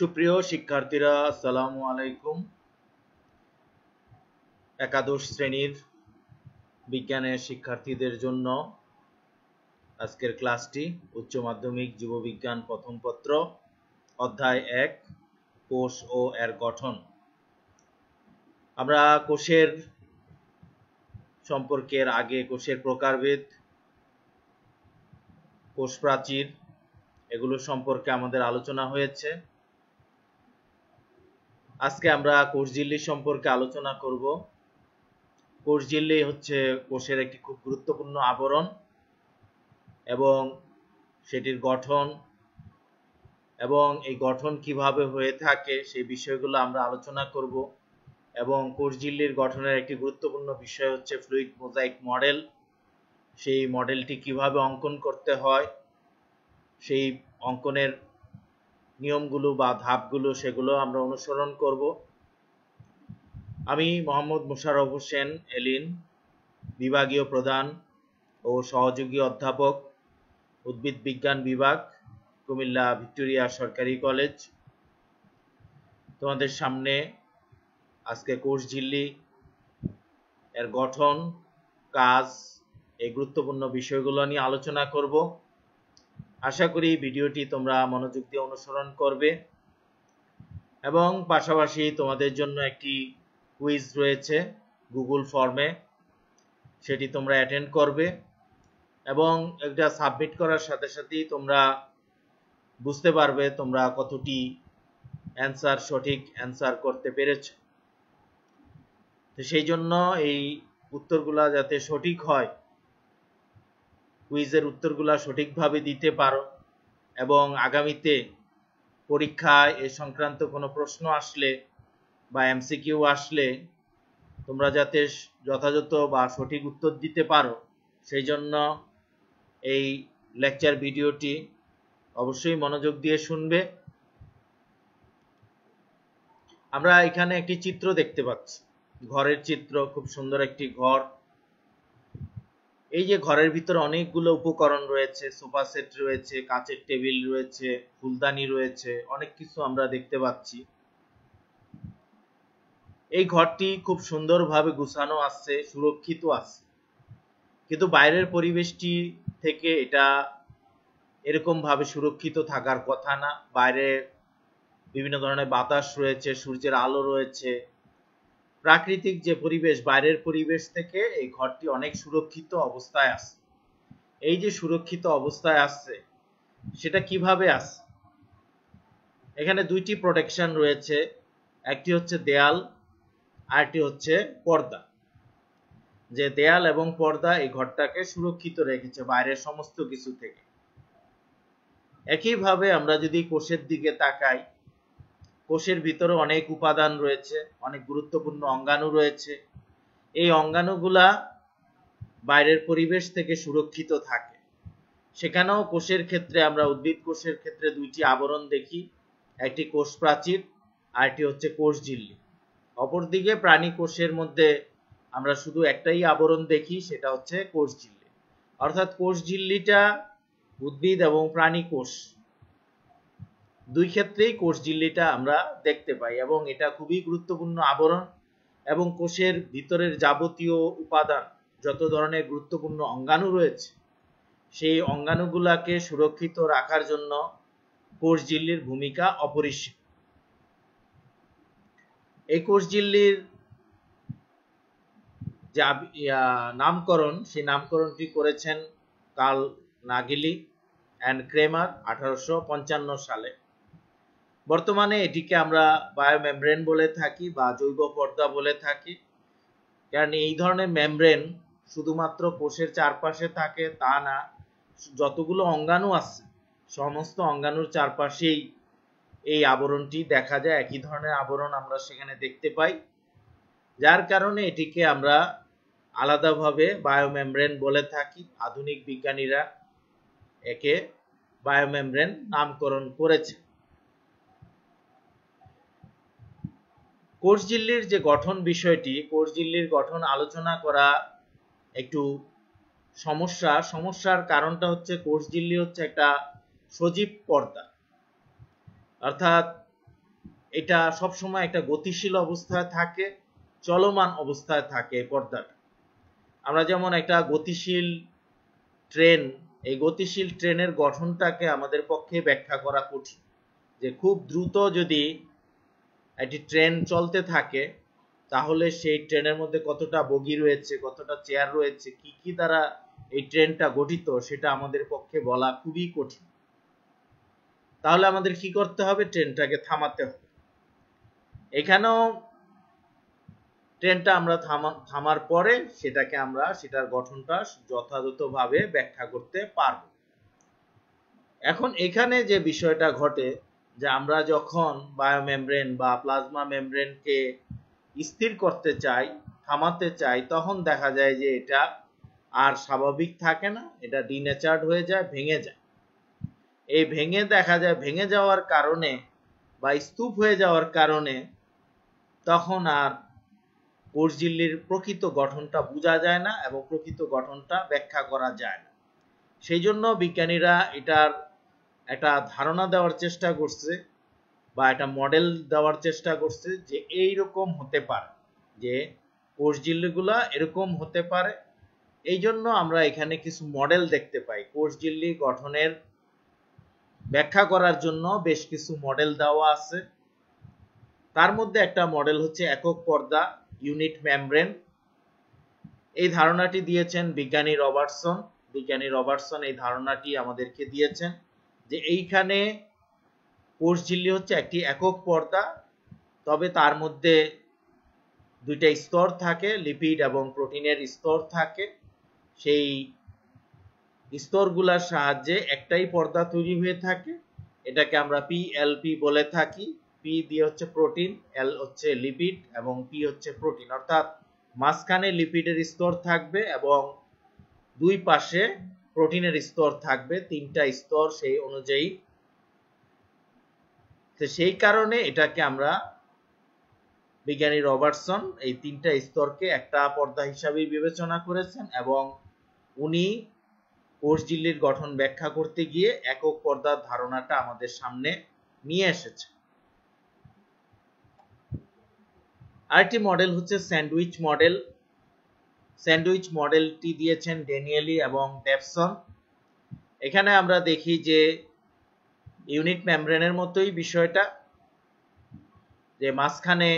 সুপ্রিয় শিক্ষার্থীরা আসসালামু আলাইকুম একাদশ শ্রেণীর বিজ্ঞানের শিক্ষার্থীদের জন্য আজকের ক্লাসটি উচ্চ মাধ্যমিক জীববিজ্ঞান প্রথম পত্র অধ্যায় এক কোষ ও এর গঠন আমরা কোষের সম্পর্কের আগে কোষের প্রকারভেদ কোষ প্রাচীর এগুলো সম্পর্কে আমাদের আলোচনা হয়েছে আজকে আমরা কোর্স সম্পর্কে আলোচনা করব কোর্স হচ্ছে কোষের একটি খুব গুরুত্বপূর্ণ আবরণ এবং সেটির গঠন এবং এই গঠন কিভাবে হয়ে থাকে সেই বিষয়গুলো আমরা আলোচনা করব এবং কোষ ঝিল্লির গঠনের একটি গুরুত্বপূর্ণ বিষয় হচ্ছে ফ্লুইড মোজাইক মডেল সেই মডেলটি কিভাবে অঙ্কন করতে হয় সেই অঙ্কনের নিয়মগুলো বা ধাপগুলো সেগুলো আমরা অনুসরণ করব আমি মোহাম্মদ মুশারফ হোসেন এলিন বিভাগীয় প্রধান ও সহযোগী অধ্যাপক উদ্ভিদ বিজ্ঞান বিভাগ কুমিল্লা ভিক্টোরিয়া সরকারি কলেজ তোমাদের সামনে আজকে কোর্স ঝিল্লি এর গঠন কাজ এই গুরুত্বপূর্ণ বিষয়গুলো নিয়ে আলোচনা করব আশা করি ভিডিওটি তোমরা মনোযোগ দিয়ে অনুসরণ করবে এবং পাশাপাশি তোমাদের জন্য একটি কুইজ রয়েছে গুগল ফর্মে সেটি তোমরা অ্যাটেন্ড করবে এবং এটা সাবমিট করার সাথে সাথেই তোমরা বুঝতে পারবে তোমরা কতটি অ্যান্সার সঠিক অ্যান্সার করতে পেরেছ তো সেই জন্য এই উত্তরগুলা যাতে সঠিক হয় কুইজের উত্তরগুলো সঠিকভাবে দিতে পারো এবং আগামীতে পরীক্ষায় এ সংক্রান্ত কোনো প্রশ্ন আসলে বা এমসিকিউ আসলে তোমরা যাতে যথাযথ বা সঠিক উত্তর দিতে পারো সেই জন্য এই লেকচার ভিডিওটি অবশ্যই মনোযোগ দিয়ে শুনবে আমরা এখানে একটি চিত্র দেখতে পাচ্ছি ঘরের চিত্র খুব সুন্দর একটি ঘর এই যে ঘরের ভিতরে অনেকগুলো উপকরণ রয়েছে সোফা সেট রয়েছে কাঁচের টেবিল রয়েছে ফুলদানি রয়েছে অনেক কিছু আমরা দেখতে পাচ্ছি এই ঘরটি খুব সুন্দরভাবে গুছানো আছে সুরক্ষিত আছে কিন্তু বাইরের পরিবেশটি থেকে এটা এরকম ভাবে সুরক্ষিত থাকার কথা না বাইরে বিভিন্ন ধরনের বাতাস রয়েছে সূর্যের আলো রয়েছে প্রাকৃতিক যে পরিবেশ বাইরের পরিবেশ থেকে এই ঘরটি অনেক সুরক্ষিত অবস্থায় আছে এই যে সুরক্ষিত অবস্থায় আসছে সেটা কিভাবে আসছে এখানে দুইটি প্রোটেকশন রয়েছে একটি হচ্ছে দেয়াল আরেকটি হচ্ছে পর্দা যে দেয়াল এবং পর্দা এই ঘরটাকে সুরক্ষিত রেখেছে বাইরের সমস্ত কিছু থেকে একইভাবে আমরা যদি কোষের দিকে তাকাই কোষের ভিতরে অনেক উপাদান রয়েছে অনেক গুরুত্বপূর্ণ অঙ্গাণু রয়েছে এই অঙ্গাণুগুলা বাইরের পরিবেশ থেকে সুরক্ষিত থাকে সেখানেও কোষের ক্ষেত্রে আমরা উদ্ভিদ কোষের ক্ষেত্রে দুইটি আবরণ দেখি একটি কোষ প্রাচীর আর একটি হচ্ছে কোষ ঝিল্লি অপরদিকে প্রাণী কোষের মধ্যে আমরা শুধু একটাই আবরণ দেখি সেটা হচ্ছে কোষ ঝিল্লি অর্থাৎ কোষ ঝিল্লিটা উদ্ভিদ এবং প্রাণী কোষ দুই ক্ষেত্রেই কোষ ঝিল্লিটা আমরা দেখতে পাই এবং এটা খুবই গুরুত্বপূর্ণ আবরণ এবং কোষের ভিতরের যাবতীয় উপাদান যত ধরনের গুরুত্বপূর্ণ অঙ্গাণু রয়েছে সেই অঙ্গাণুগুলাকে সুরক্ষিত রাখার জন্য কোষ ঝিল্লির ভূমিকা অপরিসীম এই কোষ ঝিল্লির নামকরণ সেই নামকরণটি করেছেন কাল নাগিলি অ্যান্ড ক্রেমার আঠারোশো সালে বর্তমানে এটিকে আমরা বায়োমেমব্রেন বলে থাকি বা জৈব পর্দা বলে থাকি কারণ এই ধরনের মেমব্রেন শুধুমাত্র কোষের চারপাশে থাকে তা না যতগুলো অঙ্গাণু আছে সমস্ত অঙ্গাণুর চারপাশেই এই আবরণটি দেখা যায় একই ধরনের আবরণ আমরা সেখানে দেখতে পাই যার কারণে এটিকে আমরা আলাদাভাবে বায়োমেমব্রেন বলে থাকি আধুনিক বিজ্ঞানীরা একে বায়োমেমব্রেন নামকরণ করেছে কোর্স জিল্লির যে গঠন বিষয়টি কোর্স জিল্লির গঠন আলোচনা করা একটু সমস্যা সমস্যার কারণটা হচ্ছে কোর্স জিল্লি হচ্ছে একটা সজীব পর্দা অর্থাৎ এটা সবসময় একটা গতিশীল অবস্থায় থাকে চলমান অবস্থায় থাকে পর্দাটা আমরা যেমন একটা গতিশীল ট্রেন এই গতিশীল ট্রেনের গঠনটাকে আমাদের পক্ষে ব্যাখ্যা করা কঠিন যে খুব দ্রুত যদি একটি ট্রেন চলতে থাকে তাহলে সেই ট্রেনের মধ্যে কতটা বগি রয়েছে কতটা চেয়ার রয়েছে কি কি দ্বারা এই ট্রেনটা গঠিত সেটা আমাদের পক্ষে বলা খুবই কঠিন তাহলে আমাদের কি করতে হবে ট্রেনটাকে থামাতে হবে এখানেও ট্রেনটা আমরা থামা থামার পরে সেটাকে আমরা সেটার গঠনটা যথাযথভাবে ব্যাখ্যা করতে পারব এখন এখানে যে বিষয়টা ঘটে যে আমরা যখন বায়োমেমব্রেন বা প্লাজমা মেমব্রেনকে স্থির করতে চাই থামাতে চাই তখন দেখা যায় যে এটা আর স্বাভাবিক থাকে না এটা ডিনেচার্ড হয়ে যায় ভেঙে যায় এই ভেঙে দেখা যায় ভেঙে যাওয়ার কারণে বা স্তূপ হয়ে যাওয়ার কারণে তখন আর কোষঝিল্লির প্রকৃত গঠনটা বোঝা যায় না এবং প্রকৃত গঠনটা ব্যাখ্যা করা যায় না সেই জন্য বিজ্ঞানীরা এটার একটা ধারণা দেওয়ার চেষ্টা করছে বা একটা মডেল দেওয়ার চেষ্টা করছে যে এই রকম হতে পারে যে কোষ কোষঝিল্লিগুলা এরকম হতে পারে এই জন্য আমরা এখানে কিছু মডেল দেখতে পাই কোষ কোষঝিল্লি গঠনের ব্যাখ্যা করার জন্য বেশ কিছু মডেল দেওয়া আছে তার মধ্যে একটা মডেল হচ্ছে একক পর্দা ইউনিট ম্যামব্রেন এই ধারণাটি দিয়েছেন বিজ্ঞানী রবার্টসন বিজ্ঞানী রবার্টসন এই ধারণাটি আমাদেরকে দিয়েছেন যে এইখানে কোষ ঝিল্লি হচ্ছে একটি একক পর্দা তবে তার মধ্যে দুইটা স্তর থাকে লিপিড এবং প্রোটিনের স্তর থাকে সেই স্তরগুলার সাহায্যে একটাই পর্দা তৈরি হয়ে থাকে এটাকে আমরা পি এল পি বলে থাকি পি দিয়ে হচ্ছে প্রোটিন এল হচ্ছে লিপিড এবং পি হচ্ছে প্রোটিন অর্থাৎ মাঝখানে লিপিডের স্তর থাকবে এবং দুই পাশে প্রোটিনের স্তর থাকবে তিনটা স্তর সেই অনুযায়ী তো সেই কারণে এটাকে আমরা বিজ্ঞানী রবার্টসন এই তিনটা স্তরকে একটা পর্দা হিসাবে বিবেচনা করেছেন এবং উনি কোষ ঝিল্লির গঠন ব্যাখ্যা করতে গিয়ে একক পর্দার ধারণাটা আমাদের সামনে নিয়ে এসেছে আরেকটি মডেল হচ্ছে স্যান্ডউইচ মডেল স্যান্ডউইচ মডেলটি দিয়েছেন ড্যানিয়েলি এবং ডেপসন এখানে আমরা দেখি যে ইউনিট মেমব্রেনের মতোই বিষয়টা যে মাঝখানে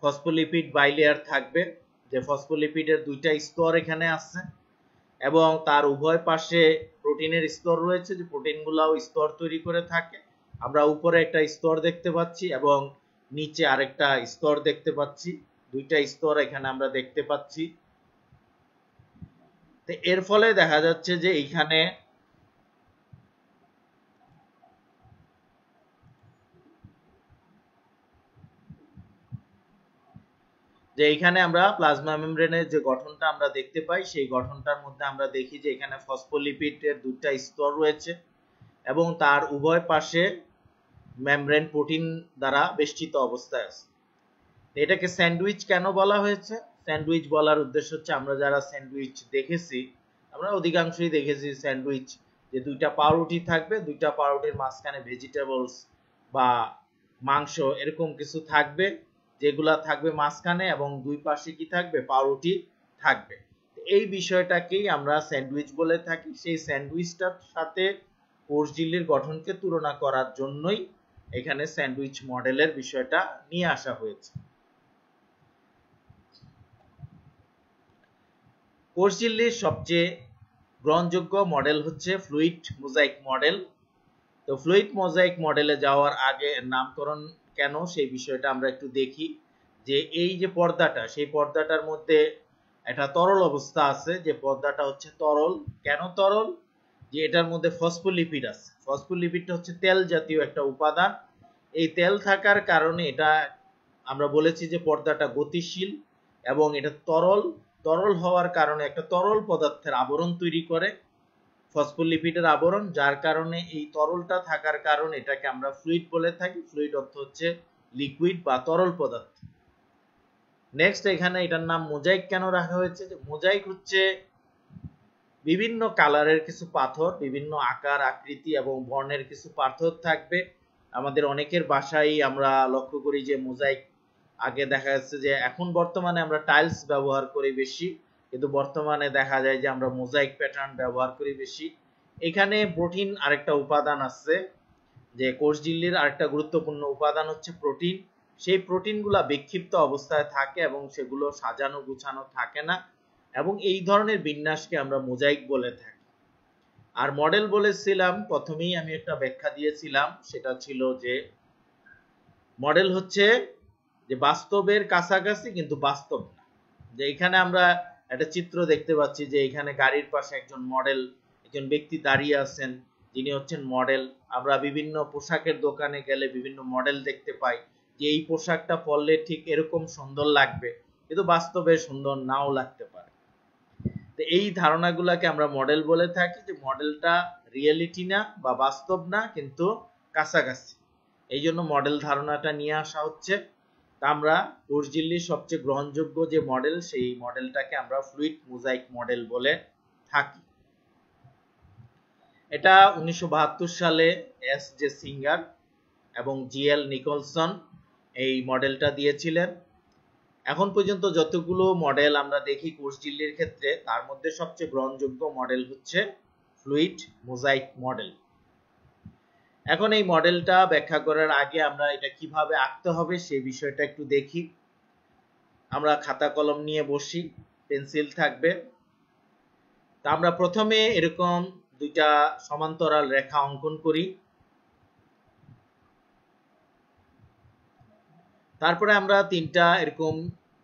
ফসফোলিপিড বাইলেয়ার থাকবে যে ফসফোলিপিডের দুইটা স্তর এখানে আছে এবং তার উভয় পাশে প্রোটিনের স্তর রয়েছে যে প্রোটিনগুলাও স্তর তৈরি করে থাকে আমরা উপরে একটা স্তর দেখতে পাচ্ছি এবং নিচে আরেকটা স্তর দেখতে পাচ্ছি দুইটা স্তর এখানে আমরা দেখতে পাচ্ছি তো এর ফলে দেখা যাচ্ছে যে এইখানে যে এখানে আমরা প্লাজমা মেমব্রেনের যে গঠনটা আমরা দেখতে পাই সেই গঠনটার মধ্যে আমরা দেখি যে এখানে ফসফোলিপিডের দুটা স্তর রয়েছে এবং তার উভয় পাশে মেমব্রেন প্রোটিন দ্বারা বেষ্টিত অবস্থায় আছে এটাকে স্যান্ডউইচ কেন বলা হয়েছে স্যান্ডউইচ বলার উদ্দেশ্য হচ্ছে আমরা যারা স্যান্ডউইচ দেখেছি আমরা অধিকাংশই দেখেছি স্যান্ডউইচ যে দুইটা পাউরুটি থাকবে দুইটা পাউরুটির মাঝখানে ভেজিটেবলস বা মাংস এরকম কিছু থাকবে যেগুলা থাকবে মাঝখানে এবং দুই পাশে কি থাকবে পাউরুটি থাকবে এই বিষয়টাকেই আমরা স্যান্ডউইচ বলে থাকি সেই স্যান্ডউইচটার সাথে কোর্সজিলের গঠনকে তুলনা করার জন্যই এখানে স্যান্ডউইচ মডেলের বিষয়টা নিয়ে আসা হয়েছে কোর্স সবচেয়ে গ্রহণযোগ্য মডেল হচ্ছে ফ্লুইড মোজাইক মডেল তো ফ্লুইড মোজাইক মডেলে যাওয়ার আগে নামকরণ কেন সেই বিষয়টা আমরা একটু দেখি যে এই যে পর্দাটা সেই পর্দাটার মধ্যে একটা তরল অবস্থা আছে যে পর্দাটা হচ্ছে তরল কেন তরল যে এটার মধ্যে ফসফোলিপিড আছে ফসফোলিপিডটা হচ্ছে তেল জাতীয় একটা উপাদান এই তেল থাকার কারণে এটা আমরা বলেছি যে পর্দাটা গতিশীল এবং এটা তরল তরল হওয়ার কারণে একটা তরল পদার্থের আবরণ তৈরি করে ফসফোলিপিডের আবরণ যার কারণে এই তরলটা থাকার কারণে এটাকে আমরা ফ্লুইড বলে থাকি ফ্লুইড অর্থ হচ্ছে লিকুইড বা তরল পদার্থ নেক্সট এখানে এটার নাম মোজাইক কেন রাখা হয়েছে যে মোজাইক হচ্ছে বিভিন্ন কালারের কিছু পাথর বিভিন্ন আকার আকৃতি এবং বর্ণের কিছু পাথর থাকবে আমাদের অনেকের বাসায় আমরা লক্ষ্য করি যে মোজাইক আগে দেখা যাচ্ছে যে এখন বর্তমানে আমরা টাইলস ব্যবহার করি বেশি কিন্তু বর্তমানে দেখা যায় যে আমরা মোজাইক প্যাটার্ন ব্যবহার করি বেশি এখানে প্রোটিন আরেকটা উপাদান আছে যে কোষ ঝিল্লির আরেকটা গুরুত্বপূর্ণ উপাদান হচ্ছে প্রোটিন সেই প্রোটিনগুলা বিক্ষিপ্ত অবস্থায় থাকে এবং সেগুলো সাজানো গুছানো থাকে না এবং এই ধরনের বিন্যাসকে আমরা মোজাইক বলে থাকি আর মডেল বলেছিলাম প্রথমেই আমি একটা ব্যাখ্যা দিয়েছিলাম সেটা ছিল যে মডেল হচ্ছে যে বাস্তবের কাছাকাছি কিন্তু বাস্তব না যে এখানে আমরা একটা চিত্র দেখতে পাচ্ছি যে এখানে গাড়ির পাশে একজন মডেল একজন ব্যক্তি দাঁড়িয়ে আছেন যিনি হচ্ছেন মডেল আমরা বিভিন্ন পোশাকের দোকানে গেলে বিভিন্ন মডেল দেখতে পাই যে এই পোশাকটা পরলে ঠিক এরকম সুন্দর লাগবে কিন্তু বাস্তবে সুন্দর নাও লাগতে পারে তো এই ধারণাগুলোকে আমরা মডেল বলে থাকি যে মডেলটা রিয়েলিটি না বা বাস্তব না কিন্তু কাছাকাছি এই জন্য মডেল ধারণাটা নিয়ে আসা হচ্ছে তা আমরা তুর্জিল্লির সবচেয়ে গ্রহণযোগ্য যে মডেল সেই মডেলটাকে আমরা ফ্লুইড মোজাইক মডেল বলে থাকি এটা উনিশশো সালে এস জে সিঙ্গার এবং জি এল নিকলসন এই মডেলটা দিয়েছিলেন এখন পর্যন্ত যতগুলো মডেল আমরা দেখি কোর্স ক্ষেত্রে তার মধ্যে সবচেয়ে গ্রহণযোগ্য মডেল হচ্ছে ফ্লুইড মোজাইক মডেল এখন এই মডেলটা ব্যাখ্যা করার আগে আমরা এটা কিভাবে আঁকতে হবে সে বিষয়টা একটু দেখি আমরা খাতা কলম নিয়ে বসি পেন্সিল থাকবে তা আমরা প্রথমে এরকম দুইটা সমান্তরাল রেখা অঙ্কন করি তারপরে আমরা তিনটা এরকম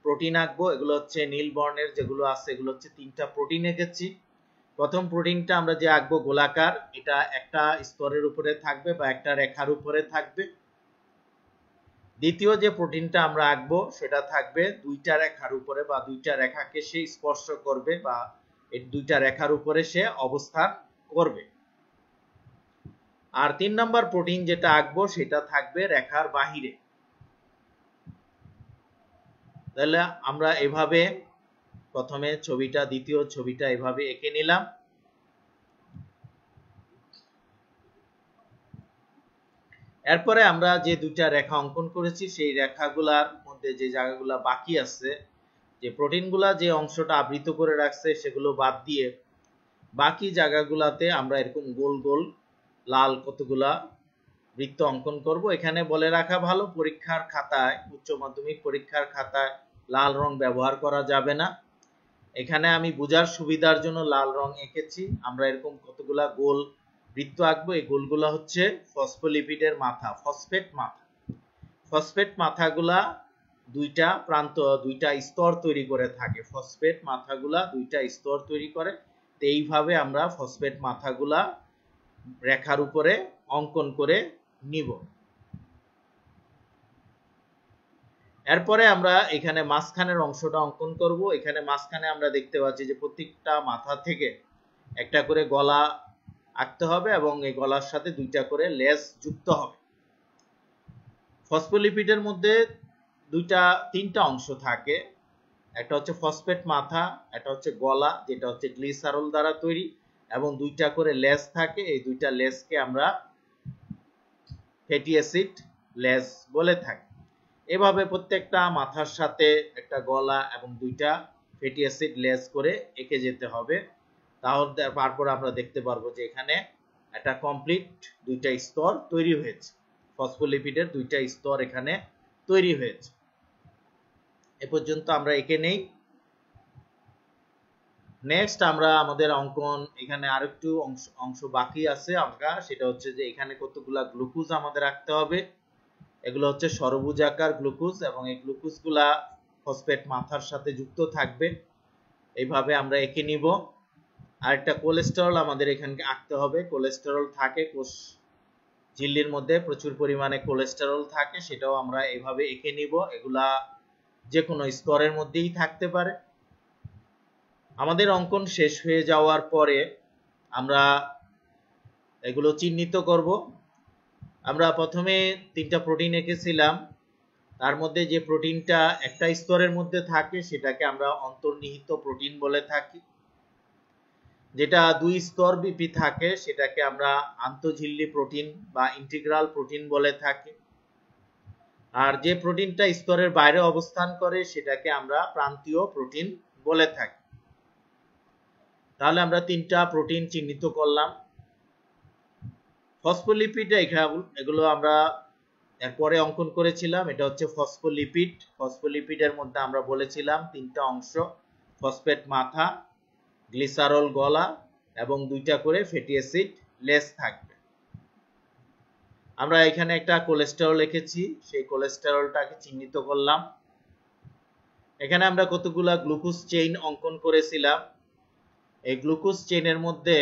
প্রোটিন আঁকবো এগুলো হচ্ছে নীল বর্ণের যেগুলো আছে এগুলো হচ্ছে তিনটা প্রোটিন এঁকেছি প্রথম প্রোটিনটা আমরা যে আঁকবো গোলাকার এটা একটা স্তরের উপরে থাকবে বা একটা রেখার উপরে থাকবে দ্বিতীয় যে প্রোটিনটা আমরা আঁকবো সেটা থাকবে দুইটা রেখার উপরে বা দুইটা রেখাকে সে স্পর্শ করবে বা এই দুইটা রেখার উপরে সে অবস্থান করবে আর তিন নম্বর প্রোটিন যেটা আঁকবো সেটা থাকবে রেখার বাহিরে তাহলে আমরা এভাবে প্রথমে ছবিটা দ্বিতীয় ছবিটা এভাবে এঁকে নিলাম এরপরে আমরা যে দুটা রেখা অঙ্কন করেছি সেই রেখাগুলার মধ্যে যে জায়গাগুলো বাকি আছে যে প্রোটিনগুলা যে অংশটা আবৃত করে রাখছে সেগুলো বাদ দিয়ে বাকি জায়গাগুলাতে আমরা এরকম গোল গোল লাল কতগুলা বৃত্ত অঙ্কন করব এখানে বলে রাখা ভালো পরীক্ষার খাতায় উচ্চ মাধ্যমিক পরীক্ষার খাতায় লাল রং ব্যবহার করা যাবে না এখানে আমি বোঝার সুবিধার জন্য লাল রং এঁকেছি আমরা এরকম কতগুলা গোল বৃত্ত আঁকবো এই গোলগুলা হচ্ছে ফসফোলিপিডের মাথা ফসফেট মাথা ফসফেট মাথাগুলা দুইটা প্রান্ত দুইটা স্তর তৈরি করে থাকে ফসফেট মাথাগুলা দুইটা স্তর তৈরি করে এইভাবে আমরা ফসফেট মাথাগুলা রেখার উপরে অঙ্কন করে নিব এরপরে আমরা এখানে মাঝখানের অংশটা অঙ্কন করব এখানে মাঝখানে আমরা দেখতে পাচ্ছি যে প্রত্যেকটা মাথা থেকে একটা করে গলা আঁকতে হবে এবং এই গলার সাথে দুইটা করে লেস যুক্ত হবে ফসফোলিপিডের মধ্যে দুইটা তিনটা অংশ থাকে একটা হচ্ছে ফসফেট মাথা একটা হচ্ছে গলা যেটা হচ্ছে গ্লিসারল দ্বারা তৈরি এবং দুইটা করে লেস থাকে এই দুইটা লেসকে আমরা ফ্যাটি অ্যাসিড লেস বলে থাকি এভাবে প্রত্যেকটা মাথার সাথে একটা গলা এবং দুইটা ফ্যাটি অ্যাসিড লেস করে এঁকে যেতে হবে তাহলে তারপর আমরা দেখতে পারবো যে এখানে একটা কমপ্লিট দুইটা স্তর তৈরি হয়েছে ফসফোলিপিডের দুইটা স্তর এখানে তৈরি হয়েছে এ পর্যন্ত আমরা এঁকে নেই নেক্সট আমরা আমাদের অঙ্কন এখানে আরেকটু অংশ অংশ বাকি আছে আমরা সেটা হচ্ছে যে এখানে কতগুলা গ্লুকোজ আমাদের রাখতে হবে এগুলো হচ্ছে সরবুজাকার গ্লুকোজ এবং এই গ্লুকোজগুলা ফসফেট মাথার সাথে যুক্ত থাকবে এইভাবে আমরা এঁকে নিব আর একটা কোলেস্টেরল আমাদের এখানে আঁকতে হবে কোলেস্টেরল থাকে কোষ ঝিল্লির মধ্যে প্রচুর পরিমাণে কোলেস্টেরল থাকে সেটাও আমরা এভাবে এঁকে নিব এগুলা যে কোনো স্তরের মধ্যেই থাকতে পারে আমাদের অঙ্কন শেষ হয়ে যাওয়ার পরে আমরা এগুলো চিহ্নিত করব আমরা প্রথমে তিনটা প্রোটিন এঁকেছিলাম তার মধ্যে যে প্রোটিনটা একটা স্তরের মধ্যে থাকে সেটাকে আমরা অন্তর্নিহিত প্রোটিন বলে থাকি যেটা দুই স্তর বিপি থাকে সেটাকে আমরা আন্তঝিল্লি প্রোটিন বা ইন্টিগ্রাল প্রোটিন বলে থাকি আর যে প্রোটিনটা স্তরের বাইরে অবস্থান করে সেটাকে আমরা প্রান্তীয় প্রোটিন বলে থাকি তাহলে আমরা তিনটা প্রোটিন চিহ্নিত করলাম ফসফোলিপিড এগুলো আমরা এরপরে অঙ্কন করেছিলাম এটা হচ্ছে ফসফোলিপিড ফসফোলিপিডের মধ্যে আমরা বলেছিলাম তিনটা অংশ ফসফেট মাথা গ্লিসারল গলা এবং দুইটা করে ফ্যাটি অ্যাসিড লেস থাকবে আমরা এখানে একটা কোলেস্টেরল লিখেছি সেই কোলেস্টেরলটাকে চিহ্নিত করলাম এখানে আমরা কতগুলা গ্লুকোজ চেইন অঙ্কন করেছিলাম এই গ্লুকোজ চেইনের মধ্যে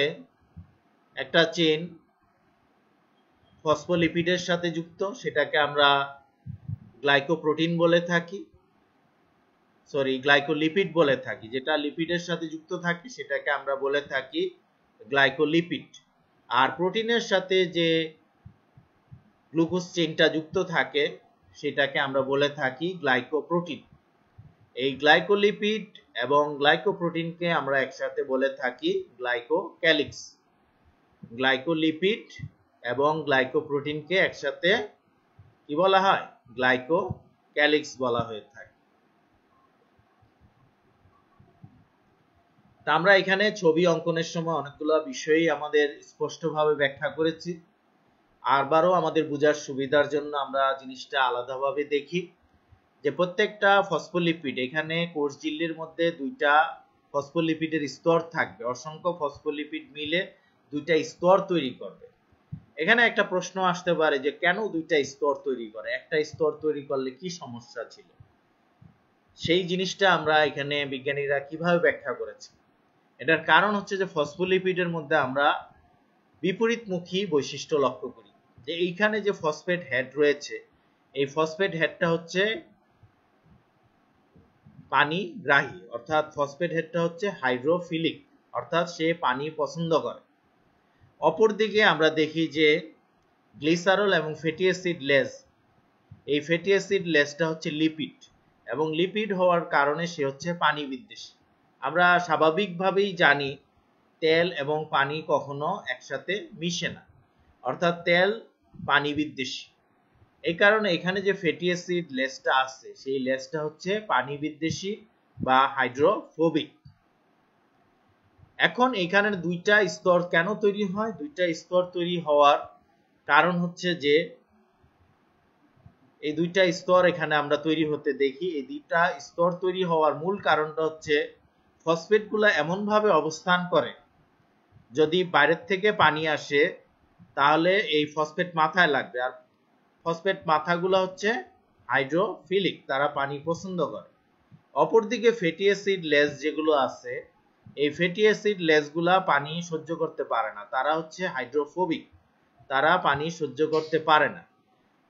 একটা চেইন ফসফোলিপিডের সাথে যুক্ত সেটাকে আমরা গ্লাইকোপ্রোটিন বলে থাকি সরি গ্লাইকোলিপিড বলে থাকি যেটা লিপিডের সাথে যুক্ত থাকে সেটাকে আমরা বলে থাকি গ্লাইকোলিপিড আর প্রোটিনের সাথে যে গ্লুকোজ চেনটা যুক্ত থাকে সেটাকে আমরা বলে থাকি গ্লাইকোপ্রোটিন এই গ্লাইকোলিপিড এবং গ্লাইকোপ্রোটিনকে আমরা একসাথে বলে থাকি গ্লাইকোক্যালিক্স গ্লাইকোলিপিড এবং গ্লাইকোপ্রোটিনকে একসাথে কি বলা হয় গ্লাইকো ক্যালিক্স বলা হয়ে থাকে তা আমরা এখানে ছবি অঙ্কনের সময় অনেকগুলো বিষয়ই আমাদের স্পষ্টভাবে ব্যাখ্যা করেছি আরবারও আমাদের বোঝার সুবিধার জন্য আমরা জিনিসটা আলাদাভাবে দেখি যে প্রত্যেকটা ফসফোলিপিড এখানে কোষ ঝিল্লির মধ্যে দুইটা ফসফোলিপিডের স্তর থাকবে অসংখ্য ফসফোলিপিড মিলে দুইটা স্তর তৈরি করবে এখানে একটা প্রশ্ন আসতে পারে যে কেন দুইটা স্তর তৈরি করে একটা স্তর তৈরি করলে কি সমস্যা ছিল সেই জিনিসটা আমরা এখানে বিজ্ঞানীরা কিভাবে ব্যাখ্যা করেছে এটার কারণ হচ্ছে যে ফসফোলিপিডের মধ্যে আমরা বিপরীতমুখী বৈশিষ্ট্য লক্ষ্য করি যে এইখানে যে ফসফেট হেড রয়েছে এই ফসফেট হেডটা হচ্ছে পানি গ্রাহী অর্থাৎ ফসফেট হেডটা হচ্ছে হাইড্রোফিলিক অর্থাৎ সে পানি পছন্দ করে অপরদিকে আমরা দেখি যে গ্লিসারল এবং ফ্যাটি অ্যাসিড লেস এই ফ্যাটি অ্যাসিড লেসটা হচ্ছে লিপিড এবং লিপিড হওয়ার কারণে সে হচ্ছে পানি বিদ্বেষ আমরা স্বাভাবিকভাবেই জানি তেল এবং পানি কখনো একসাথে মিশে না অর্থাৎ তেল পানি বিদ্বেষী এই কারণে এখানে যে ফ্যাটি অ্যাসিড লেসটা আছে সেই লেসটা হচ্ছে পানি বিদ্বেষী বা হাইড্রোফোবিক এখন এখানে দুইটা স্তর কেন তৈরি হয় দুইটা স্তর তৈরি হওয়ার কারণ হচ্ছে যে এই দুইটা স্তর এখানে আমরা তৈরি হতে দেখি এই দুইটা স্তর তৈরি হওয়ার মূল কারণটা হচ্ছে ফসফেটগুলো এমনভাবে অবস্থান করে যদি বাইরের থেকে পানি আসে তাহলে এই ফসফেট মাথায় লাগবে আর ফসফেট মাথাগুলো হচ্ছে হাইড্রোফিলিক তারা পানি পছন্দ করে অপরদিকে ফেটি অ্যাসিড লেস যেগুলো আছে এই ফ্যাটি অ্যাসিড লেসগুলা পানি সহ্য করতে পারে না তারা হচ্ছে হাইড্রোফোবিক তারা পানি সহ্য করতে পারে না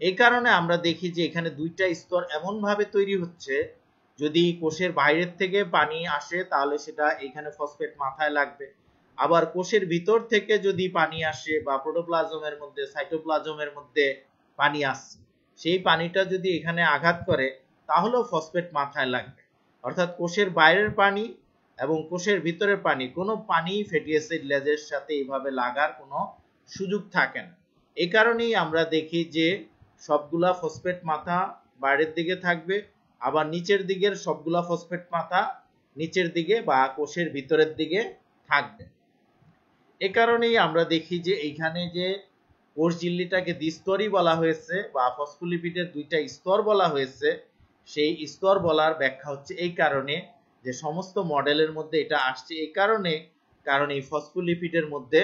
এই কারণে আমরা দেখি যে এখানে দুইটা স্তর এমনভাবে তৈরি হচ্ছে যদি কোষের বাইরের থেকে পানি আসে তাহলে সেটা এখানে ফসফেট মাথায় লাগবে আবার কোষের ভিতর থেকে যদি পানি আসে বা প্রোটোপ্লাজমের মধ্যে সাইটোপ্লাজমের মধ্যে পানি আসছে সেই পানিটা যদি এখানে আঘাত করে তাহলেও ফসফেট মাথায় লাগবে অর্থাৎ কোষের বাইরের পানি এবং কোষের ভিতরের পানি কোনো পানি ফ্যাটি অ্যাসিড লেজের সাথে এইভাবে লাগার কোনো সুযোগ থাকে না এ কারণেই আমরা দেখি যে সবগুলা ফসফেট মাথা বাইরের দিকে থাকবে আবার নিচের দিকের সবগুলা ফসফেট মাথা নিচের দিকে বা কোষের ভিতরের দিকে থাকবে এ কারণেই আমরা দেখি যে এইখানে যে কোষ ঝিল্লিটাকে দ্বিস্তরই বলা হয়েছে বা ফসফোলিপিডের দুইটা স্তর বলা হয়েছে সেই স্তর বলার ব্যাখ্যা হচ্ছে এই কারণে যে সমস্ত মডেলের মধ্যে এটা আসছে এই কারণে কারণ এই ফসফোলিপিডের মধ্যে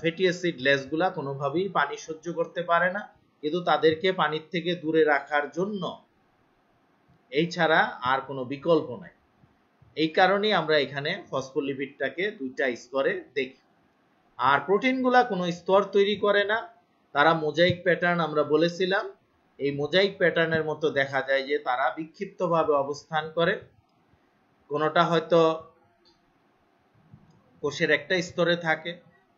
ফ্যাটি অ্যাসিড লেসগুলা কোনোভাবেই পানি সহ্য করতে পারে না কিন্তু তাদেরকে পানির থেকে দূরে রাখার জন্য এই ছাড়া আর কোনো বিকল্প নাই এই কারণেই আমরা এখানে ফসফোলিপিডটাকে দুইটা স্তরে দেখি আর প্রোটিনগুলা কোনো স্তর তৈরি করে না তারা মোজাইক প্যাটার্ন আমরা বলেছিলাম এই মোজাইক প্যাটার্নের মতো দেখা যায় যে তারা বিক্ষিপ্তভাবে অবস্থান করে কোনোটা হয়তো কোষের একটা স্তরে থাকে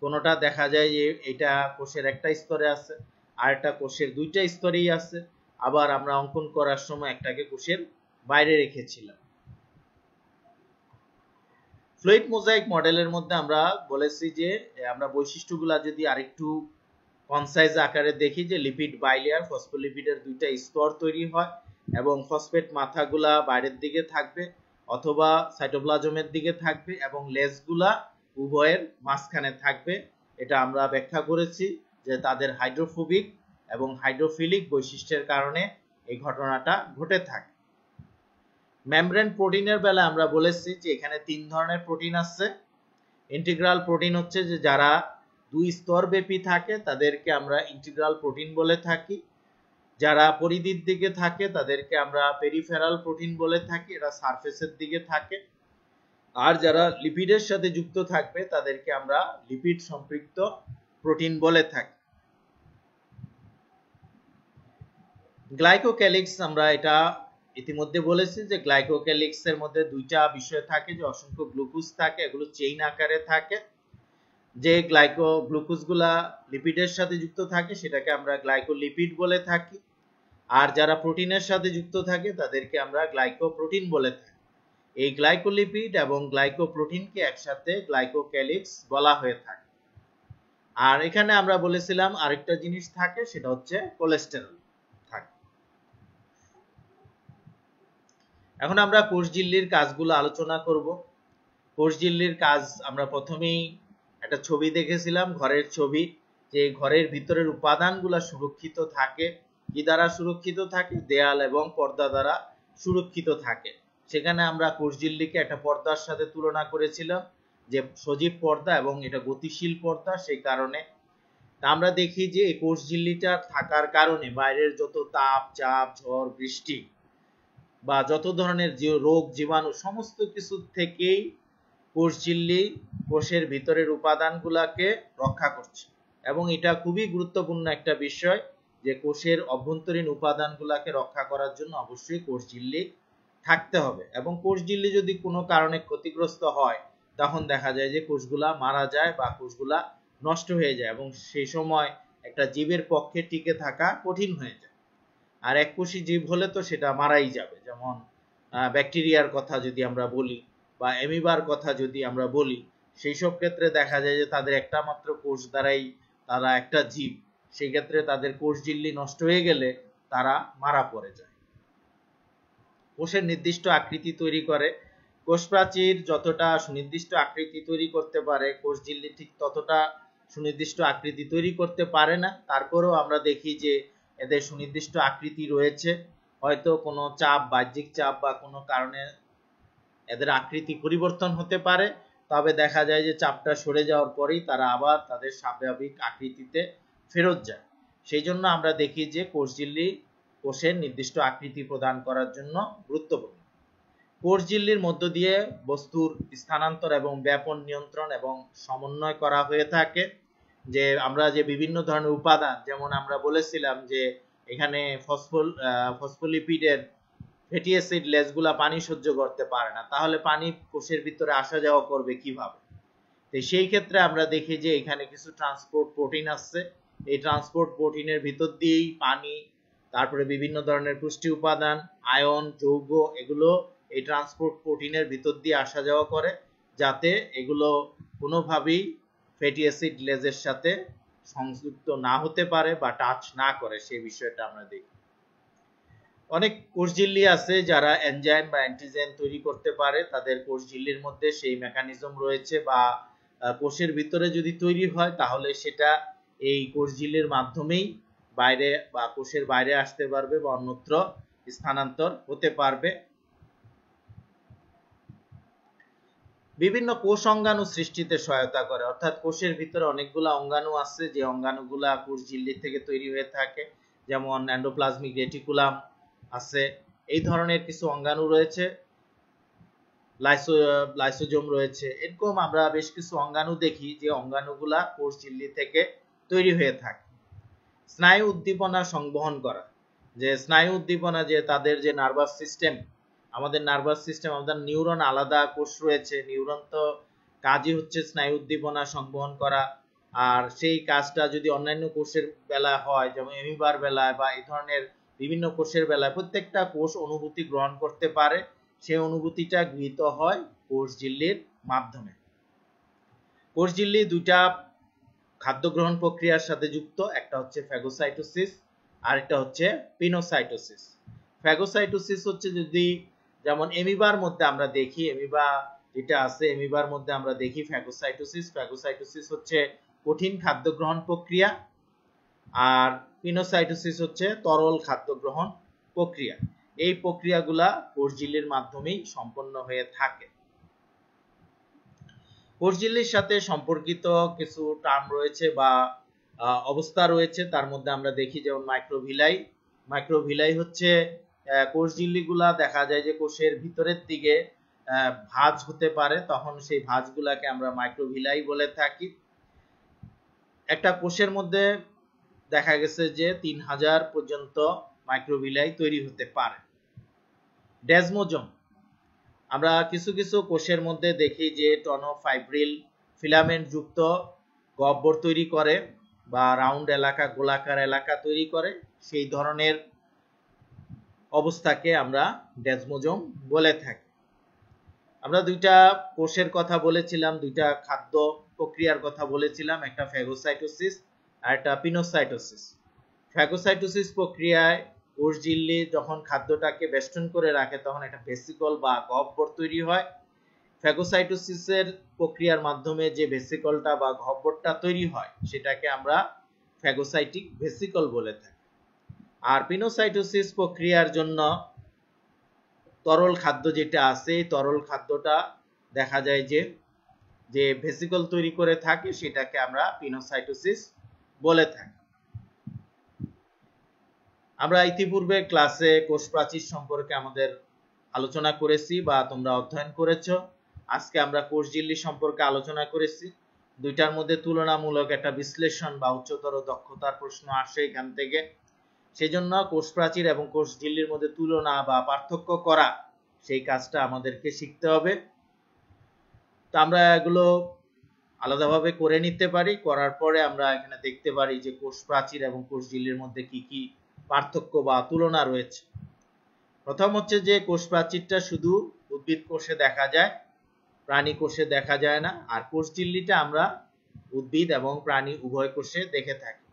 কোনোটা দেখা যায় যে এটা কোষের একটা স্তরে আছে আর একটা কোষের দুইটা স্তরেই আছে আবার আমরা অঙ্কন করার সময় একটাকে কোষের বাইরে রেখেছিলাম ফ্লুইড মোজাইক মডেলের মধ্যে আমরা বলেছি যে আমরা বৈশিষ্ট্যগুলা যদি আরেকটু কনসাইজ আকারে দেখি যে লিপিড বাইলেয়ার ফসফোলিপিডের দুইটা স্তর তৈরি হয় এবং ফসফেট মাথাগুলা বাইরের দিকে থাকবে অথবা সাইটোপ্লাজমের দিকে থাকবে এবং লেজগুলা উভয়ের মাঝখানে থাকবে এটা আমরা ব্যাখ্যা করেছি যে তাদের হাইড্রোফোবিক এবং হাইড্রোফিলিক বৈশিষ্ট্যের কারণে এই ঘটনাটা ঘটে থাকে মেমব্রেন প্রোটিনের বেলা আমরা বলেছি যে এখানে তিন ধরনের প্রোটিন আছে ইন্টিগ্রাল প্রোটিন হচ্ছে যে যারা দুই স্তর ব্যাপী থাকে তাদেরকে আমরা ইন্টিগ্রাল প্রোটিন বলে থাকি যারা পরিধির দিকে থাকে তাদেরকে আমরা পেরিফেরাল প্রোটিন বলে থাকি এরা সারফেসের দিকে থাকে আর যারা লিপিডের সাথে যুক্ত থাকবে তাদেরকে আমরা লিপিড সম্পৃক্ত প্রোটিন বলে থাকি গ্লাইকোক্যালিক্স আমরা এটা ইতিমধ্যে বলেছি যে গ্লাইকোক্যালিক্স এর মধ্যে দুইটা বিষয় থাকে যে অসংখ্য গ্লুকোজ থাকে এগুলো চেইন আকারে থাকে যে গ্লাইকো গ্লুকোজগুলা লিপিডের সাথে যুক্ত থাকে সেটাকে আমরা গ্লাইকোলিপিড বলে থাকি আর যারা প্রোটিনের সাথে যুক্ত থাকে তাদেরকে আমরা গ্লাইকোপ্রোটিন বলে থাকি এই গ্লাইকোলিপিড এবং গ্লাইকোপ্রোটিনকে একসাথে গ্লাইকোক্যালিক্স বলা হয়ে থাকে আর এখানে আমরা বলেছিলাম আরেকটা জিনিস থাকে সেটা হচ্ছে কোলেস্টেরল থাকে এখন আমরা কোষ ঝিল্লির কাজগুলো আলোচনা করব কোষ ঝিল্লির কাজ আমরা প্রথমেই একটা ছবি দেখেছিলাম ঘরের ছবি যে ঘরের ভিতরের উপাদানগুলো সুরক্ষিত থাকে কি দ্বারা সুরক্ষিত থাকে দেয়াল এবং পর্দা দ্বারা সুরক্ষিত থাকে সেখানে আমরা কোষঝিল্লিকে একটা পর্দার সাথে তুলনা করেছিলাম যে সজীব পর্দা এবং এটা গতিশীল পর্দা সেই কারণে আমরা দেখি যে এই কোষঝিল্লিটা থাকার কারণে বাইরের যত তাপ চাপ ঝড় বৃষ্টি বা যত ধরনের যে রোগ জীবাণু সমস্ত কিছু থেকেই কোষঝিল্লি কোষের ভিতরের উপাদানগুলাকে রক্ষা করছে এবং এটা খুবই গুরুত্বপূর্ণ একটা বিষয় যে কোষের অভ্যন্তরীণ উপাদানগুলোকে রক্ষা করার জন্য অবশ্যই কোষ ঝিল্লি থাকতে হবে এবং কোষ ঝিল্লি যদি কোনো কারণে ক্ষতিগ্রস্ত হয় তখন দেখা যায় যে কোষগুলা মারা যায় বা কোষগুলা নষ্ট হয়ে যায় এবং সেই সময় একটা জীবের পক্ষে টিকে থাকা কঠিন হয়ে যায় আর এক কোষি জীব হলে তো সেটা মারাই যাবে যেমন ব্যাকটেরিয়ার কথা যদি আমরা বলি বা অ্যামিবার কথা যদি আমরা বলি সেই সব ক্ষেত্রে দেখা যায় যে তাদের একটা মাত্র কোষ দ্বারাই তারা একটা জীব সেই ক্ষেত্রে তাদের কোষ ঝিল্লি নষ্ট হয়ে গেলে তারা মারা পড়ে যায় কোষের নির্দিষ্ট আকৃতি তৈরি করে কোষ প্রাচীর যতটা সুনির্দিষ্ট আকৃতি তৈরি করতে পারে কোষ ঝিল্লি ঠিক ততটা সুনির্দিষ্ট আকৃতি তৈরি করতে পারে না তারপরেও আমরা দেখি যে এদের সুনির্দিষ্ট আকৃতি রয়েছে হয়তো কোনো চাপ বাহ্যিক চাপ বা কোনো কারণে এদের আকৃতি পরিবর্তন হতে পারে তবে দেখা যায় যে চাপটা সরে যাওয়ার পরেই তারা আবার তাদের স্বাভাবিক আকৃতিতে ফেরত যায় সেই জন্য আমরা দেখি যে কোষ ঝিল্লি কোষের নির্দিষ্ট আকৃতি প্রদান করার জন্য গুরুত্বপূর্ণ কোষ ঝিল্লির মধ্য দিয়ে বস্তুর স্থানান্তর এবং ব্যাপন নিয়ন্ত্রণ এবং সমন্বয় করা হয়ে থাকে যে আমরা যে বিভিন্ন ধরনের উপাদান যেমন আমরা বলেছিলাম যে এখানে ফসফল ফসফোলিপিডের ফ্যাটি অ্যাসিড লেসগুলা পানি সহ্য করতে পারে না তাহলে পানি কোষের ভিতরে আসা যাওয়া করবে কিভাবে তো সেই ক্ষেত্রে আমরা দেখি যে এখানে কিছু ট্রান্সপোর্ট প্রোটিন আসছে এই ট্রান্সপোর্ট প্রোটিনের ভিতর দিয়েই পানি তারপরে বিভিন্ন ধরনের পুষ্টি উপাদান আয়ন যৌগ এগুলো এই ট্রান্সপোর্ট প্রোটিনের ভিতর দিয়ে আসা যাওয়া করে যাতে এগুলো কোনোভাবেই ফ্যাটি অ্যাসিড লেজের সাথে সংযুক্ত না হতে পারে বা টাচ না করে সেই বিষয়টা আমরা দেখি অনেক কোষ আছে যারা এনজাইম বা অ্যান্টিজেন তৈরি করতে পারে তাদের কোষ মধ্যে সেই মেকানিজম রয়েছে বা কোষের ভিতরে যদি তৈরি হয় তাহলে সেটা এই কোষ মাধ্যমেই বাইরে বা কোষের বাইরে আসতে পারবে বা অন্যত্র স্থানান্তর হতে পারবে বিভিন্ন কোষ অঙ্গাণু সৃষ্টিতে সহায়তা করে অর্থাৎ কোষের ভিতরে অনেকগুলো অঙ্গাণু আছে যে অঙ্গাণুগুলা কোষ ঝিল্লি থেকে তৈরি হয়ে থাকে যেমন অ্যান্ডোপ্লাজমিক রেটিকুলাম আছে এই ধরনের কিছু অঙ্গাণু রয়েছে লাইসো লাইসোজোম রয়েছে এরকম আমরা বেশ কিছু অঙ্গাণু দেখি যে অঙ্গাণুগুলা কোষ ঝিল্লি থেকে তৈরি হয়ে থাকে স্নায়ু উদ্দীপনা সংবহন করা যে স্নায়ু উদ্দীপনা যে তাদের যে নার্ভাস সিস্টেম আমাদের নার্ভাস সিস্টেম আমাদের নিউরন আলাদা কোষ রয়েছে নিউরন তো কাজই হচ্ছে স্নায়ু উদ্দীপনা সংবহন করা আর সেই কাজটা যদি অন্যান্য কোষের বেলা হয় যেমন এমিবার বেলায় বা এই ধরনের বিভিন্ন কোষের বেলায় প্রত্যেকটা কোষ অনুভূতি গ্রহণ করতে পারে সেই অনুভূতিটা গৃহীত হয় কোষ ঝিল্লির মাধ্যমে কোষ ঝিল্লি দুইটা খাদ্য গ্রহণ প্রক্রিয়ার সাথে যুক্ত একটা হচ্ছে ফ্যাগোসাইটোসিস আর একটা হচ্ছে পিনোসাইটোসিস ফ্যাগোসাইটোসিস হচ্ছে যদি যেমন এমিবার মধ্যে আমরা দেখি এমিবা যেটা আছে এমিবার মধ্যে আমরা দেখি ফ্যাগোসাইটোসিস ফ্যাগোসাইটোসিস হচ্ছে কঠিন খাদ্য গ্রহণ প্রক্রিয়া আর পিনোসাইটোসিস হচ্ছে তরল খাদ্য গ্রহণ প্রক্রিয়া এই প্রক্রিয়াগুলা কোষঝিল্লির মাধ্যমেই সম্পন্ন হয়ে থাকে ফজলির সাথে সম্পর্কিত কিছু টার্ম রয়েছে বা অবস্থা রয়েছে তার মধ্যে আমরা দেখি যেমন মাইক্রোভিলাই মাইক্রোভিলাই হচ্ছে কোষ ঝিল্লিগুলা দেখা যায় যে কোষের ভিতরের দিকে ভাঁজ হতে পারে তখন সেই ভাঁজগুলাকে আমরা মাইক্রোভিলাই বলে থাকি একটা কোষের মধ্যে দেখা গেছে যে তিন হাজার পর্যন্ত মাইক্রোভিলাই তৈরি হতে পারে ড্যাজমোজম আমরা কিছু কিছু কোষের মধ্যে দেখি যে টনোফাইব্রিল ফিলামেন্টযুক্ত গব্বর তৈরি করে বা রাউন্ড এলাকা গোলাকার এলাকা তৈরি করে সেই ধরনের অবস্থাকে আমরা ড্যাজমোজম বলে থাকি আমরা দুইটা কোষের কথা বলেছিলাম দুইটা খাদ্য প্রক্রিয়ার কথা বলেছিলাম একটা ফ্যাগোসাইটোসিস আর একটা পিনোসাইটোসিস ফ্যাগোসাইটোসিস প্রক্রিয়ায় কোষ ঝিল্লি যখন খাদ্যটাকে বেষ্টন করে রাখে তখন একটা ভেসিকল বা গহ্বর তৈরি হয় ফ্যাগোসাইটোসিসের প্রক্রিয়ার মাধ্যমে যে ভেসিকলটা বা গহ্বরটা তৈরি হয় সেটাকে আমরা ফ্যাগোসাইটিক ভেসিকল বলে থাকি আর পিনোসাইটোসিস প্রক্রিয়ার জন্য তরল খাদ্য যেটা আছে তরল খাদ্যটা দেখা যায় যে যে ভেসিকল তৈরি করে থাকে সেটাকে আমরা পিনোসাইটোসিস বলে থাকি আমরা ইতিপূর্বে ক্লাসে কোষ প্রাচীর সম্পর্কে আমাদের আলোচনা করেছি বা তোমরা অধ্যয়ন করেছ আজকে আমরা কোষ ঝিল্লি সম্পর্কে আলোচনা করেছি দুইটার মধ্যে তুলনামূলক একটা বিশ্লেষণ বা উচ্চতর দক্ষতার প্রশ্ন আসে এখান থেকে সেজন্য কোষ প্রাচীর এবং কোষ ঝিল্লির মধ্যে তুলনা বা পার্থক্য করা সেই কাজটা আমাদেরকে শিখতে হবে তো আমরা এগুলো আলাদাভাবে করে নিতে পারি করার পরে আমরা এখানে দেখতে পারি যে কোষ প্রাচীর এবং কোষ ঝিল্লির মধ্যে কি কি পার্থক্য বা তুলনা রয়েছে প্রথম হচ্ছে যে কোষ প্রাচীরটা শুধু উদ্ভিদ কোষে দেখা যায় প্রাণী কোষে দেখা যায় না আর কোষ চিল্লিটা আমরা উদ্ভিদ এবং প্রাণী উভয় কোষে দেখে থাকি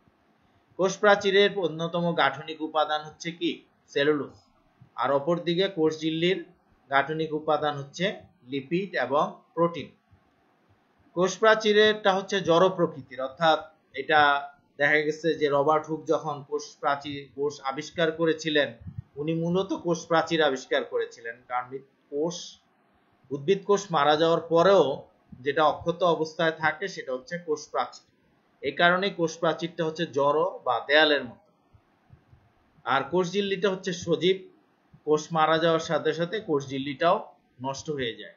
কোষ প্রাচীরের অন্যতম গাঠনিক উপাদান হচ্ছে কি সেলুলোস আর অপরদিকে কোষ ঝিল্লির গাঠনিক উপাদান হচ্ছে লিপিড এবং প্রোটিন কোষ প্রাচীরেরটা হচ্ছে জড় প্রকৃতির অর্থাৎ এটা দেখা গেছে যে রবার্ট হুক যখন কোষ প্রাচীর কোষ আবিষ্কার করেছিলেন উনি মূলত কোষ প্রাচীর আবিষ্কার করেছিলেন কারণ কোষ উদ্ভিদ কোষ মারা যাওয়ার পরেও যেটা অক্ষত অবস্থায় থাকে সেটা হচ্ছে কোষ প্রাচীর এই কারণে কোষ প্রাচীরটা হচ্ছে জড় বা দেয়ালের মতো আর কোষ ঝিল্লিটা হচ্ছে সজীব কোষ মারা যাওয়ার সাথে সাথে কোষ ঝিল্লিটাও নষ্ট হয়ে যায়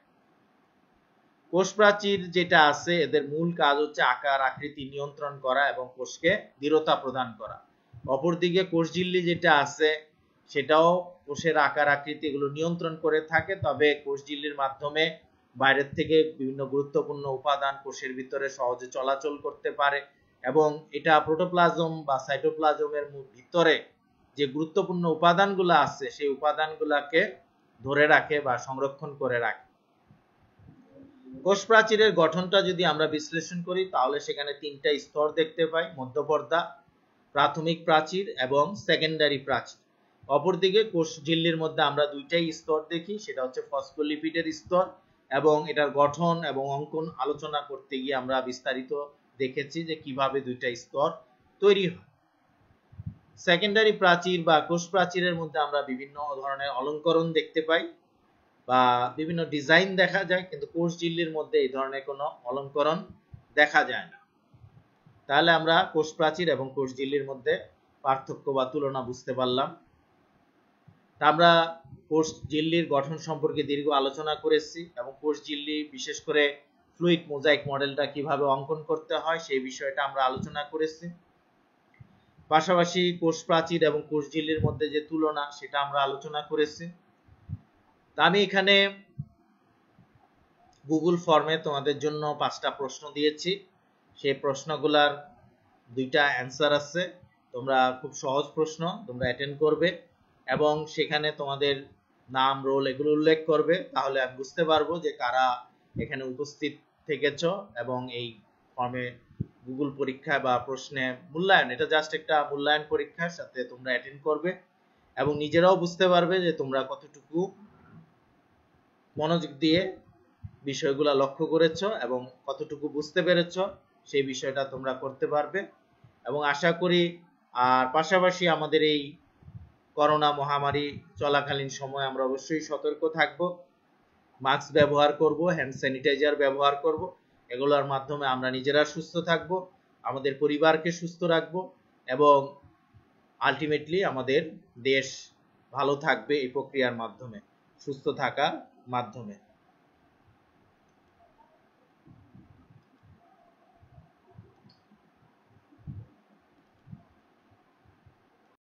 কোষপ্রাচীর যেটা আছে এদের মূল কাজ হচ্ছে আকার আকৃতি নিয়ন্ত্রণ করা এবং কোষকে দৃঢ়তা প্রদান করা অপরদিকে কোষ ঝিল্লি যেটা আছে সেটাও কোষের আকার আকৃতি এগুলো নিয়ন্ত্রণ করে থাকে তবে কোষ ঝিল্লির মাধ্যমে বাইরের থেকে বিভিন্ন গুরুত্বপূর্ণ উপাদান কোষের ভিতরে সহজে চলাচল করতে পারে এবং এটা প্রোটোপ্লাজম বা সাইটোপ্লাজমের ভিতরে যে গুরুত্বপূর্ণ উপাদানগুলো আছে সেই উপাদানগুলোকে ধরে রাখে বা সংরক্ষণ করে রাখে কোষ প্রাচীরের গঠনটা যদি আমরা বিশ্লেষণ করি তাহলে সেখানে তিনটা স্তর দেখতে পাই মধ্যপর্দা প্রাথমিক প্রাচীর এবং সেকেন্ডারি প্রাচীর অপরদিকে কোষ ঝিল্লির মধ্যে আমরা দুইটাই স্তর দেখি সেটা হচ্ছে ফসফোলিপিডের স্তর এবং এটার গঠন এবং অঙ্কন আলোচনা করতে গিয়ে আমরা বিস্তারিত দেখেছি যে কিভাবে দুইটা স্তর তৈরি হয় সেকেন্ডারি প্রাচীর বা কোষ প্রাচীরের মধ্যে আমরা বিভিন্ন ধরনের অলঙ্করণ দেখতে পাই বা বিভিন্ন ডিজাইন দেখা যায় কিন্তু কোষ ঝিল্লির মধ্যে এই ধরনের কোনো অলঙ্করণ দেখা যায় না তাহলে আমরা কোষ প্রাচীর এবং কোষ ঝিল্লির মধ্যে পার্থক্য বা তুলনা বুঝতে পারলাম তা আমরা কোষ ঝিল্লির গঠন সম্পর্কে দীর্ঘ আলোচনা করেছি এবং কোষ ঝিল্লি বিশেষ করে ফ্লুইড মোজাইক মডেলটা কিভাবে অঙ্কন করতে হয় সেই বিষয়টা আমরা আলোচনা করেছি পাশাপাশি কোষ প্রাচীর এবং কোষ ঝিল্লির মধ্যে যে তুলনা সেটা আমরা আলোচনা করেছি আমি এখানে গুগল ফর্মে তোমাদের জন্য পাঁচটা প্রশ্ন দিয়েছি সেই প্রশ্নগুলার দুইটা অ্যান্সার আছে তোমরা খুব সহজ প্রশ্ন তোমরা অ্যাটেন্ড করবে এবং সেখানে তোমাদের নাম রোল এগুলো উল্লেখ করবে তাহলে আমি বুঝতে পারবো যে কারা এখানে উপস্থিত থেকেছ এবং এই ফর্মে গুগল পরীক্ষায় বা প্রশ্নে মূল্যায়ন এটা জাস্ট একটা মূল্যায়ন পরীক্ষার সাথে তোমরা অ্যাটেন্ড করবে এবং নিজেরাও বুঝতে পারবে যে তোমরা কতটুকু মনোযোগ দিয়ে বিষয়গুলা লক্ষ্য করেছ এবং কতটুকু বুঝতে পেরেছ সেই বিষয়টা তোমরা করতে পারবে এবং আশা করি আর পাশাপাশি আমাদের এই করোনা মহামারী চলাকালীন সময় আমরা অবশ্যই সতর্ক থাকব মাস্ক ব্যবহার করব হ্যান্ড স্যানিটাইজার ব্যবহার করব এগুলোর মাধ্যমে আমরা নিজেরা সুস্থ থাকব আমাদের পরিবারকে সুস্থ রাখব এবং আলটিমেটলি আমাদের দেশ ভালো থাকবে এই প্রক্রিয়ার মাধ্যমে সুস্থ থাকা মাধ্যমে